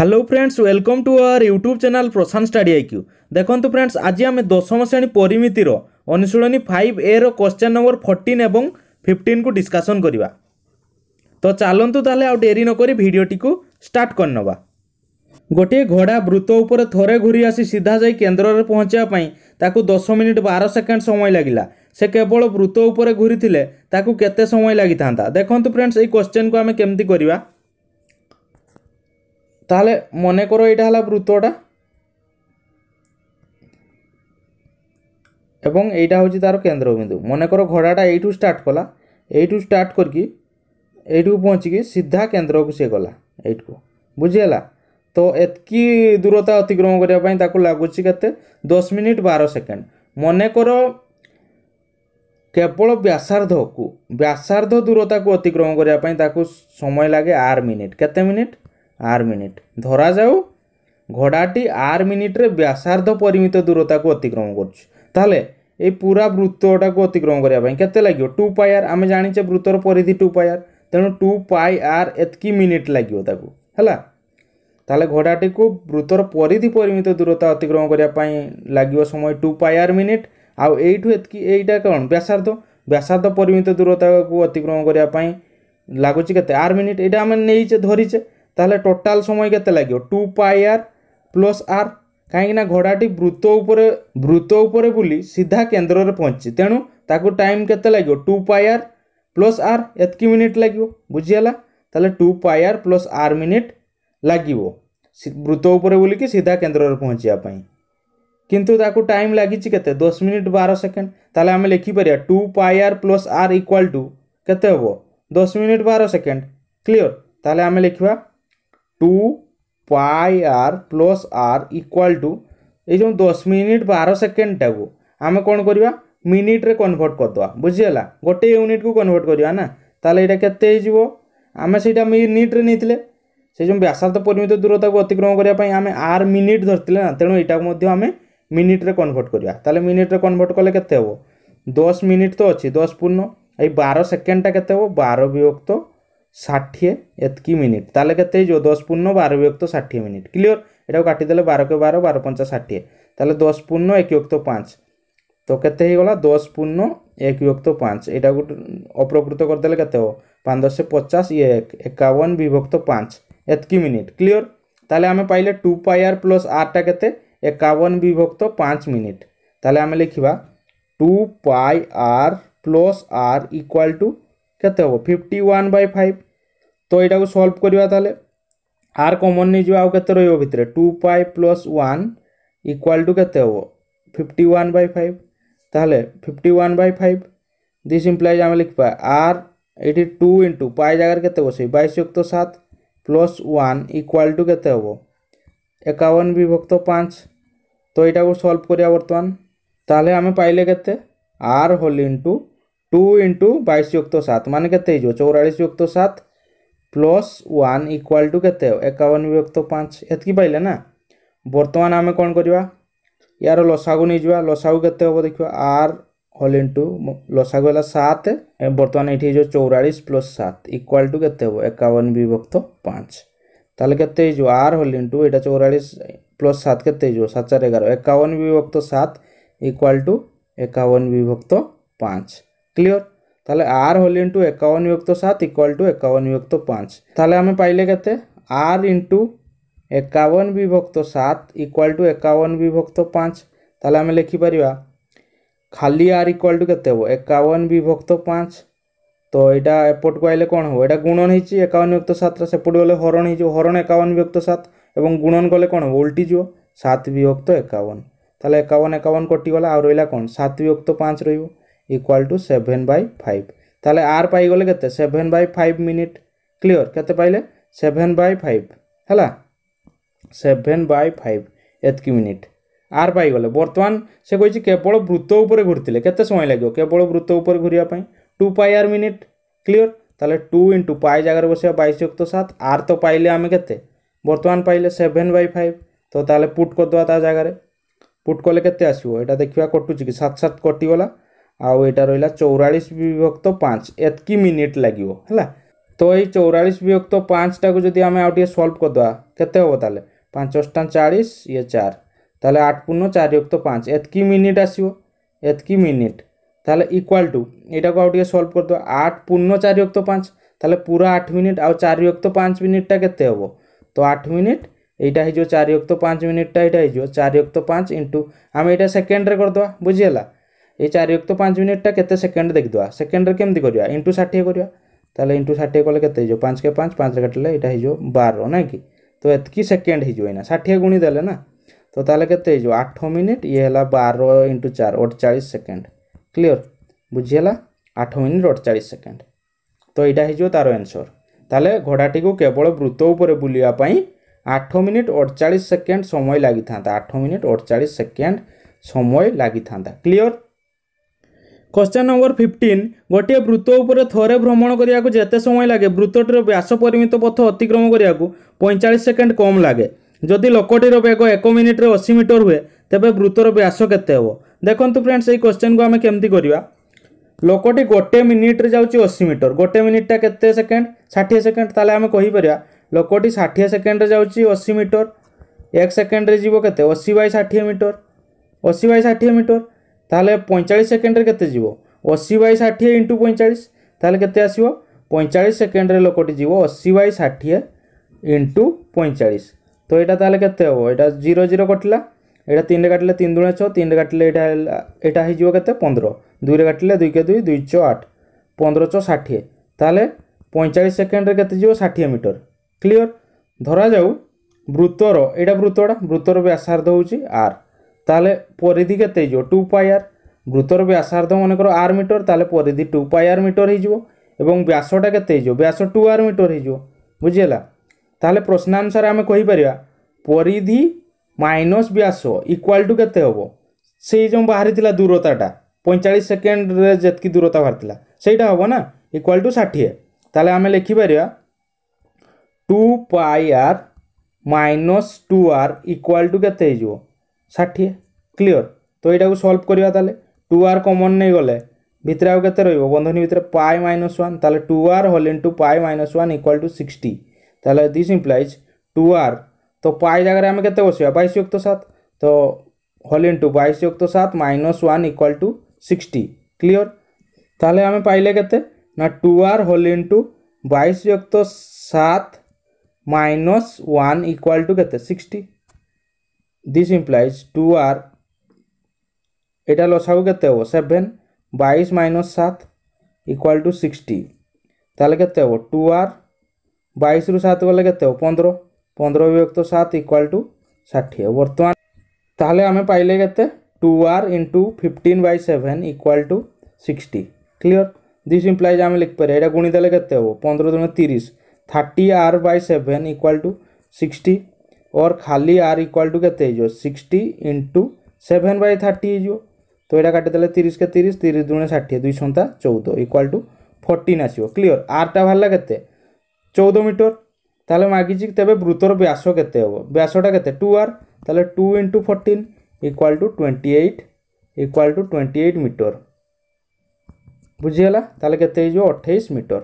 hello friends welcome to our YouTube channel Prashant study IQ দেখন্তু friends আজি আমি দশম শ্রেণী পরিমিতির অনুশীলনী ফাইভ এ র কোশ্চেন নম্বর ফর্টিন এবং ফিফটিন কু ডিসকসন করা তো চালন্তু তাহলে আউ ডেরি নকরি ভিডিওটি স্টার্ট করে নেবা ଗୋଟିଏ ଘୋଡ଼ା ବୃତ୍ତ ଉପରେ ଥରେ ଘୁରି ଆସି ସିଧା ଯାଇ କେନ୍ଦ୍ରରେ ପହଞ୍ଚିବା ପାଇଁ ତାକୁ ଦଶ ମିନିଟ୍ ବାର ସେକେଣ୍ଡ ସମୟ ଲାଗିଲା ସେ କେବଳ ବୃତ୍ତ ଉପରେ ଘୁରିଥିଲେ ତାକୁ କେତେ ସମୟ ଲାଗିଥାନ୍ତା ଦେଖନ୍ତୁ ଫ୍ରେଣ୍ଡସ୍ ଏଇ କ୍ୱେଶ୍ଚନ୍କୁ ଆମେ କେମିତି କରିବା তাহলে মনে করো এটা হলো বৃত্তটা এবং এইটা হচ্ছে তার কেন্দ্রবিন্দু মনে করো ঘোড়াটা এইটু স্টার্ট কলা এইটু স্টার্ট করি এইটু পৌঁছিকি সিধা কেন্দ্রকু সে গলা এইটুকু বুঝিগলা তো এতকি দূরতা অতিক্রম করা তাকে লাগুছি কেতে দশ মিনিট বার সেকেন্ড মনে করো কেবল ব্যাসার্ধকু ব্যাসার্ধ দূরতা অতিক্রম করা তাকে সময় লাগে আর মিনিট কেতে মিনিট আর মিনিট ধরা যাও ঘোড়াটি আর মিনিটরে ব্যাসার্ধ পরিমিত দূরতাকে অতিক্রম করছে তাহলে এই পুরা বৃত্তটাকে অতিক্রম করা কেতে লাগবে টু পাই আর আমি জানিছে বৃত্তর পরিধি টু পাই আর তেমন টু পাই আর এতকি মিনিট লাগিব তাকে হ্যাঁ তাহলে ঘোড়াটিকে বৃত্তর পরিধি পরিমিত দূরতা অতিক্রম করা লাগবে সময় টু পাই আর মিনিট আউ এইটু এতকি এইটা কম ব্যাসার্ধ ব্যাসার্ধ পরিমিত দূরতাকে অতিক্রম করা লাগুছে কেতে আর মিনিট এটা আমি নেইছে ধরিছে তাহলে টোটাল সময় কেতে লাগিব টু পাই আর প্লস আর କାହିଁକିନା ଘୋଡ଼ାଟି ବୃତ୍ତ ଉପରେ ବୃତ୍ତ ଉପରେ ବୁଲି ସିଧା କେନ୍ଦ୍ରରେ ପହଞ୍ଚିଛି ତେଣୁ ତାକୁ ଟାଇମ୍ କେତେ ଲାଗିବ ଟୁ ପାଇ ଆର୍ ପ୍ଲସ୍ ଆର୍ ଏତିକି ମିନିଟ୍ ଲାଗିବ ବୁଝିହେଲା ତାହେଲେ ଟୁ ପାଇ ଆର୍ ପ୍ଲସ୍ ଆର୍ ମିନିଟ୍ ଲାଗିବ ବୃତ୍ତ ଉପରେ ବୁଲିକି ସିଧା କେନ୍ଦ୍ରରେ ପହଞ୍ଚିବା ପାଇଁ କିନ୍ତୁ ତାକୁ ଟାଇମ୍ ଲାଗିଛି କେତେ ଦଶ ମିନିଟ୍ ବାର ସେକେଣ୍ଡ ତାହେଲେ ଆମେ ଲେଖିପାରିବା two pi r plus r equal to କେତେ ହେବ ଦଶ ମିନିଟ୍ ବାର ସେକେଣ୍ଡ କ୍ଲିଅର୍ ତାହେଲେ ଆମେ ଲେଖିବା two pi r plus r equal to এই যে দশ মিনিট বার সেকেন্ডটাকে আমি কোণ করা মিনিট্রে কনভর্ট করদেবা বুঝিগলা গোটে ইউনিট কু কনভর্ট করা না তাহলে এটা কেতে হয়ে আমি সেইটা মিনিট্রে নিয়ে সেই যে ব্যাসার্ধ পরিমিত দূরতাকে অতিক্রম করা আমি আর মিনিট ধরলে না তেমন এটাকে মধ্যে আমি মিনিট্রে কনভর্ট করা তাহলে মিনিট্রে কনভর্ট কলে কেতে হব দশ মিনিট তো অছি দশ পূর্ণ এই বার সেকেন্ডটা কেতে হব বার বিভক্ত ষাঠিয়ে এতকি মিনিট তাহলে কেতে হয়ে দশ পূর্ণ বার বিভক্ত ষাঠিয়ে মিনিট ক্লিওর এটাও কাটিদেলে বারোকে বারো বারো পঞ্চা ষাঠিয়ে তাহলে দশ পূর্ণ এক বিভক্ত পাঁচ তো কেতে হয়ে গলা দশ পূর্ণ এক বিভক্ত পাঁচ এটা গোটে অপ্রকৃত করেদেলে কেতে হো পাঁচ দশে পচাশ ইয়ে এক একাবন বিভক্ত পাঁচ এতকি মিনিট ক্লিওর তাহলে আমি পাইলে টু পাই আর প্লস আরটা কেতে একাবন বিভক্ত পাঁচ মিনিট তাহলে আমি লিখিবা two pi r plus r equal to କେତେ ହେବ ଫିଫ୍ଟି ୱାନ୍ ବାଇ ଫାଇଭ୍ ତ ଏଇଟାକୁ ସଲ୍ଭ କରିବା ତାହେଲେ ଆର୍ କମନ୍ ନେଇଯିବ ଆଉ କେତେ ରହିବ ଭିତରେ ଟୁ ପାଇ ପ୍ଲସ୍ ୱାନ୍ ଇକ୍ୱାଲ୍ ଟୁ କେତେ ହେବ ଫିଫ୍ଟି ୱାନ୍ ବାଇ ଫାଇଭ୍ ତାହେଲେ fifty one by five this implies ଆମେ ଲେଖିବା ଆର୍ ଏଇଠି ଟୁ ଇଣ୍ଟୁ ପାଏ ଜାଗାରେ କେତେ ବସେଇ ବାଇଶ ଯୁକ୍ତ ସାତ ପ୍ଲସ୍ ୱାନ୍ ଇକ୍ୱାଲ୍ ଟୁ କେତେ ହେବ ଏକାବନ ବିଭକ୍ତ ପାଞ୍ଚ ତ ଏଇଟାକୁ ସଲ୍ଭ କରିବା ବର୍ତ୍ତମାନ ତାହେଲେ ଆମେ ପାଇଲେ କେତେ r whole into two into बैश युक्त सात मान के चौरास युक्त सात प्लस वन इक्वाल टू के एकावन युक्त पाँच एतक पाइले ना बर्तमान आम कौन करवा यार को नहीं जावा लसागु के देखा आर हल इंटू लसागु है सात बर्तमान ये चौरास प्लस सात इक्वाल टू के एकावन विभक्त पाँच तेल के आर हल इंटू यहाँ चौरास प्लस सात के सात चार एगार एकावन विभक्त सात इक्वाल टू एकावन विभक्त पाँच ক্লিয়র তাহলে আর হল ইন্টু একাবন বিভক্ত সাত ইকুয়াল টু একাবন বিভক্ত পাঁচ তাহলে আমি পাইলে কেতে আর ইন্টু একাবন বিভক্ত সাত ইকুয়াল টু একাবন বিভক্ত পাঁচ তাহলে আমি লেখিপারিবা খালি আর ইকুয়াল টু কেতে হব একাবন বিভক্ত পাঁচ তো এটা এপটকু আইলে কোণ হব এটা গুণন হয়েছি একাবন বিভক্ত সাতটা সেপটু গেলে হরণ হয়েছি হরণ একাবন বিভক্ত সাত এবং গুণন গলে কোণ হব উল্টি যাব সাত বিভক্ত একাবন তাহলে একাবন একাবন কটিগলা আর রইলা কোণ সাত বিভক্ত পাঁচ রইব equal to seven by five তাহলে আর পাইগলে কেতে seven by five minute clear কেতে পাইলে সেভেন বাই ফাইভ হল সেভেন বাই ফাইভ এতকি মিনিট আর পাইগলে বর্তমান সে কইছি কেবল বৃত্ত উপরে ঘুরলে কেতে সময় লাগবে কেবল বৃত্ত উপরে ঘুরিয়া পাই two pi r minute clear তাহলে টু ইন্টু পাই জায়গায় বসে বাইশ যুক্ত সাত আর তো পাইলে আমি কেতে বর্তমান পাইলে সেভেন বাই ফাইভ তো তাহলে পুট করদেওয়া তা জায়গায় পুট কলে কেতে আসব এটা দেখা কটুছি কি সাত সাত কটিগলা ଆଉ ଏଇଟା ରହିଲା ଚଉରାଳିଶ ବିଭକ୍ତ ପାଞ୍ଚ ଏତିକି ମିନିଟ୍ ଲାଗିବ ହେଲା ତ ଏଇ ଚଉରାଳିଶ ବିଭକ୍ତ ପାଞ୍ଚଟାକୁ ଯଦି ଆମେ ଆଉ ଟିକେ ସଲ୍ଭ କରିଦେବା କେତେ ହେବ ତାହେଲେ ପାଞ୍ଚଟା ଚାଳିଶ ଇଏ ଚାର ତାହେଲେ ଆଠ ପୂର୍ଣ୍ଣ ଚାରି ବିଭକ୍ତ ପାଞ୍ଚ ଏତିକି ମିନିଟ୍ ଆସିବ ଏତିକି ମିନିଟ୍ ତାହେଲେ ଇକ୍ୱାଲ୍ ଟୁ ଏଇଟାକୁ ଆଉ ଟିକେ ସଲ୍ଭ କରିଦେବା ଆଠ ପୂର୍ଣ୍ଣ ଚାରି ବିଭକ୍ତ ପାଞ୍ଚ ତାହେଲେ ପୁରା ଆଠ ମିନିଟ୍ ଆଉ ଚାରି ବିଭକ୍ତ ପାଞ୍ଚ ମିନିଟ୍ଟା କେତେ ହେବ ତ ଆଠ ମିନିଟ୍ এইটা হয়ে চারি অক্ত পাঁচ মিনিটটা এটা হয়ে চারি অক্ত পাঁচ ইন্টু আমি এটা সেকেন্ডরে করে দেওয়া বুঝিগলা ये चार तो पाँच मिनिटा के सेकेंड देखा कमी करवा इंटु षाठी कर इंटु षाठी कले कत पाँच के पाँच पाँच काटिले यहाँ हो बार ना कि तो एतक सेकेंड होना षाठी गुणी देने ना तो ताले के आठ मिनिट ये बार इंटु चार अड़चाश सेकेंड क्लीयर बुझीला आठ मिनिट अड़चाश सेकेंड तो यहाँ तार एनसर तेल घोड़ाटी को केवल वृत्त बुलवापी आठ मिनिट अड़चाश सेकेंड समय लगी था आठ मिनिट अड़चाश सेकेंड समय लगी था क्लीअर क्वेश्चन नंबर फिफ्टीन गोटे वृत्त उपर थे भ्रमण करने जिते समय लगे वृत्तर व्यास परिमित पथ अतिक्रम करने को पैंचाश सेकेंड कम लगे जदि लोकटीर बेग एक मिनिट्रे अशी मीटर हुए तेज वृत्तर व्यास के देखु फ्रेंड्स यही क्वेश्चन को आम कमी करवा ଲୋକଟି ଗୋଟେ ମିନିଟ୍ରେ ଯାଉଛି ଅଶୀ ମିଟର ଗୋଟେ ମିନିଟ୍ଟା କେତେ ସେକେଣ୍ଡ ଷାଠିଏ ସେକେଣ୍ଡ ତାହେଲେ ଆମେ କହିପାରିବା ଲୋକଟି ଷାଠିଏ ସେକେଣ୍ଡରେ ଯାଉଛି ଅଶୀ ମିଟର ଏକ ସେକେଣ୍ଡରେ ଯିବ କେତେ ଅଶୀ ବାଇ ଷାଠିଏ ମିଟର ଅଶୀ ବାଇ ଷାଠିଏ ମିଟର তাহলে পঁয়চাশ সেকেন্ডরে কেতে যাব অশী বাই ষাঠিয়ে ইন্টু পঁয়চাশ তাহলে কেতে আসব পঁয়চাশ সেকেন্ডরে লোকটি যাব অশী বাই ষাঠিয়ে ইন্টু পঁয়চাশ তো এটা তাহলে কেতে হব এটা জিরো জিরো কটিলা এটা তিনটে কাটলে তিন দুণে ছ তিনটে কাটলে এটা এটা হয়ে যাব কেতে পনেরো দুইরে কাটলে দুইকে দুই দুই ছ আট পনেরো ছ ষাঠিয়ে তাহলে পঁয়চাশ সেকেন্ডরে কেতে যাব ষাঠিয়ে মিটর ক্লিয়র ধরা যাও বৃত্তর এটা বৃত্তটা বৃত্তর ব্যাসার্ধ হচ্ছে আর তাহলে পরিধিকে তেইয টু পাই আর গ্রুতর ব্যাসার্ধ মনে করো আর মিটর তাহলে পরিধি টু পাই আর মিটর হয়ে এবং ব্যাসটা কেতে হয়ে ব্যাস টু আর মিটর হয়ে বুঝিলা তাহলে প্রশ্নানুসারে আমি কহিপার পরিধি মাইনস ব্যাস ইকুয়াল টু কেতে হব সেই যে বাহারি দূরতাটা পঁয়চাশ সেকেন্ডরে যেতকি দূরতা বাহারি সেইটা হব না ইকুয়াল টু ষাঠিয়ে তাহলে আমি লিখিপার two pi r minus two r equal to কেতে হয়ে ষাঠিয়ে ক্লিওর তো এইটাকে সলভ করা তাহলে টু আর কমন নেই গলে ভিতরে আউ কেতে রহব বন্ধনী ভিতরে পাই মাইনস ওয়ান তাহলে two r whole into pi minus one equal to sixty তাহলে দিস ইমপ্লাইজ টু আর তো পাই জায়গায় আমি কেতে বসবা বাইশ যুক্ত সাত তো হল ইন্টু বাইশ যুক্ত সাত minus one equal to sixty clear তাহলে আমি পাইলে কেতে না টু আর হল ইন্টু বাইশ যুক্ত সাত মাইনস ওয়ান ইকুয়াল টু কেতে sixty this implies two R एटा लसा केते हो सेभेन बैश माइनस सात इक्वाल टू सिक्सटी ताले केते टू आर बैश रु सात गले केते हो पंद्रह पंद्रह विभक्त सात इक्वाल टू षाठी बर्तमान ताले आम पाइले केते two R into fifteen by seven equal to sixty clear this implies आम लिखिपर यहाँ गुणीदे केते हो पंद्रह दुण तीस thirty R by seven equal to sixty और खाली आर इक्वाल टू के हो sixty into seven by thirty हो तो यहाँ काटिदेले तीस के तीस तीस दुणे षाठी दुई सन्ता चौद इक्वाल टू फोर्टीन आसो क्लीयर आरटा बाहर के चौद मीटर তাহলে মাগিছি তেবে বৃতর ব্যাস কেতে হব ব্যাসটা কেতে টু আর তাহলে two into fourteen equal to twenty eight equal to twenty eight metre বুঝিগলা তাহলে কেতে হয়ে অঠেইশ মিটর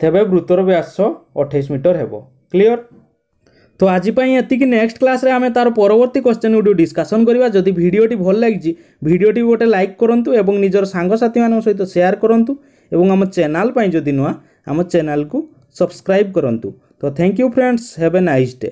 তেবে বৃতর ব্যাস অঠেইশ মিটর হব ক্লিয়র তো আজ এতিকি নেক্সট ক্লাসে আমি তার পরবর্তী কোশ্চেন গুড়ি ডিসকসন করা যদি ভিডিওটি ভাল লাগিছি ভিডিওটি গোটে লাইক করতু এবং নিজের সাংসাথী মান সহ সেয়ার করতু এবং আমার চ্যানেল যদি নূয়া আমার চ্যানেল সবসক্রাইব করতু তো thank you friends have a nice day